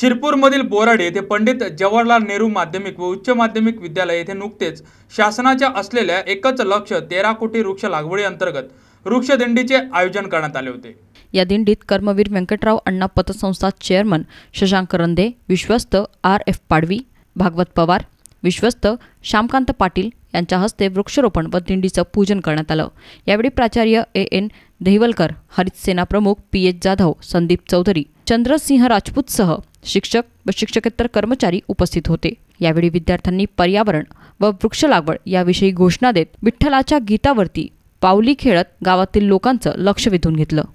शिरपूरमधील बोराडे येथे पंडित जवाहरलाल नेहरू माध्यमिक व उच्च माध्यमिक विद्यालय येथे नुकतेच शासनाच्या असलेल्या एकच लक्ष तेरा कोटी वृक्ष लागवडी अंतर्गत वृक्षदिंडीचे आयोजन करण्यात आले होते या दिंडीत कर्मवीर व्यंकटराव अण्णा पतसंस्था चेअरमन शशांक रंदे विश्वस्त आर एफ पाडवी भागवत पवार विश्वस्त श्यामकांत पाटील यांच्या हस्ते वृक्षरोपण व दिंडीचं पूजन करण्यात आलं यावेळी प्राचार्य ए एन दहिवलकर हरित सेना प्रमुख पी एच जाधव संदीप चौधरी चंद्रसिंह राजपूतसह शिक्षक व शिक्षकेतर कर्मचारी उपस्थित होते यावेळी विद्यार्थ्यांनी पर्यावरण व वृक्ष लागवड याविषयी घोषणा देत विठ्ठलाच्या गीतावरती पावली खेळत गावातील लोकांचं लक्ष वेधून घेतलं